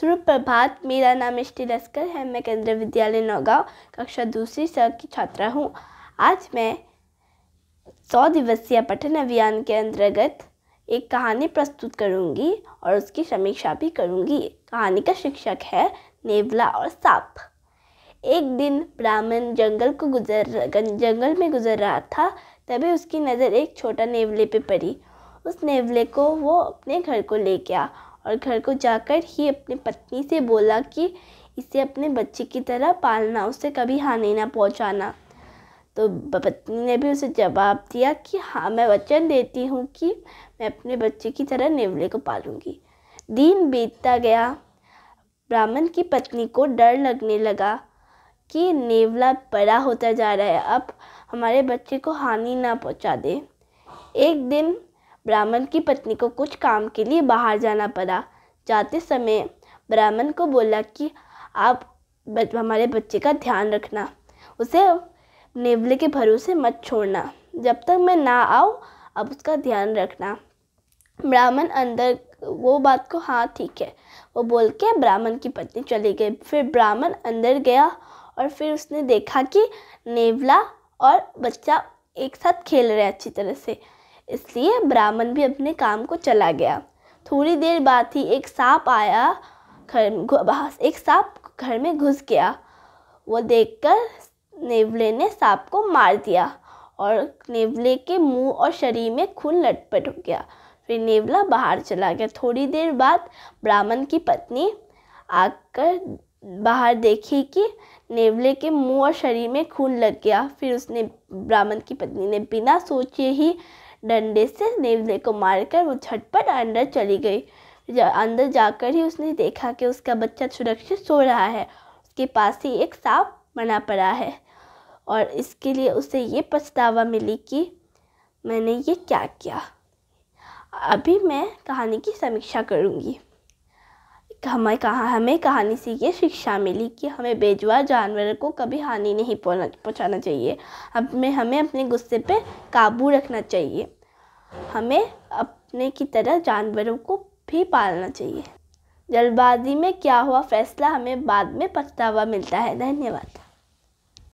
सुप्रभात मेरा नाम एस लस्कर है मैं केंद्रीय विद्यालय नौगांव कक्षा दूसरी स की छात्रा हूँ आज मैं सौ दिवसीय पठन अभियान के अंतर्गत एक कहानी प्रस्तुत करूँगी और उसकी समीक्षा भी करूँगी कहानी का शिक्षक है नेवला और सांप एक दिन ब्राह्मण जंगल को गुजर जंगल में गुजर रहा था तभी उसकी नज़र एक छोटा नेवले पे पड़ी उस नेवले को वो अपने घर को ले गया और घर को जाकर ही अपनी पत्नी से बोला कि इसे अपने बच्चे की तरह पालना उसे कभी हानि ना पहुंचाना तो पत्नी ने भी उसे जवाब दिया कि हाँ मैं वचन देती हूँ कि मैं अपने बच्चे की तरह नेवले को पालूँगी दिन बीतता गया ब्राह्मण की पत्नी को डर लगने लगा कि नेवला बड़ा होता जा रहा है अब हमारे बच्चे को हानि ना पहुंचा दे एक दिन ब्राह्मण की पत्नी को कुछ काम के लिए बाहर जाना पड़ा जाते समय ब्राह्मण को बोला कि आप हमारे बच्चे का ध्यान रखना उसे नेवले के भरोसे मत छोड़ना जब तक मैं ना आऊँ अब उसका ध्यान रखना ब्राह्मण अंदर वो बात को हाँ ठीक है वो बोल के ब्राह्मण की पत्नी चली गई फिर ब्राह्मण अंदर गया और फिर उसने देखा कि नेवला और बच्चा एक साथ खेल रहे अच्छी तरह से इसलिए ब्राह्मण भी अपने काम को चला गया थोड़ी देर बाद ही एक सांप आया घर एक सांप घर में घुस गया वो देखकर नेवले ने सांप को मार दिया और नेवले के मुंह और शरीर में खून लटपट हो गया फिर नेवला बाहर चला गया थोड़ी देर बाद ब्राह्मण की पत्नी आकर बाहर देखी कि नेवले के मुंह और शरीर में खून लग गया फिर उसने ब्राह्मण की पत्नी ने बिना सोचे ही डंडे से नेवले को मारकर वो झटपट अंदर चली गई जा, अंदर जाकर ही उसने देखा कि उसका बच्चा सुरक्षित सो रहा है उसके पास ही एक सांप बना पड़ा है और इसके लिए उसे ये पछतावा मिली कि मैंने ये क्या किया अभी मैं कहानी की समीक्षा करूँगी हमें कहा हमें कहानी से ये शिक्षा मिली कि हमें बेजवा जानवर को कभी हानि नहीं पहुँचाना चाहिए अब में हमें अपने गुस्से पे काबू रखना चाहिए हमें अपने की तरह जानवरों को भी पालना चाहिए जल्दबाजी में क्या हुआ फैसला हमें बाद में पछतावा मिलता है धन्यवाद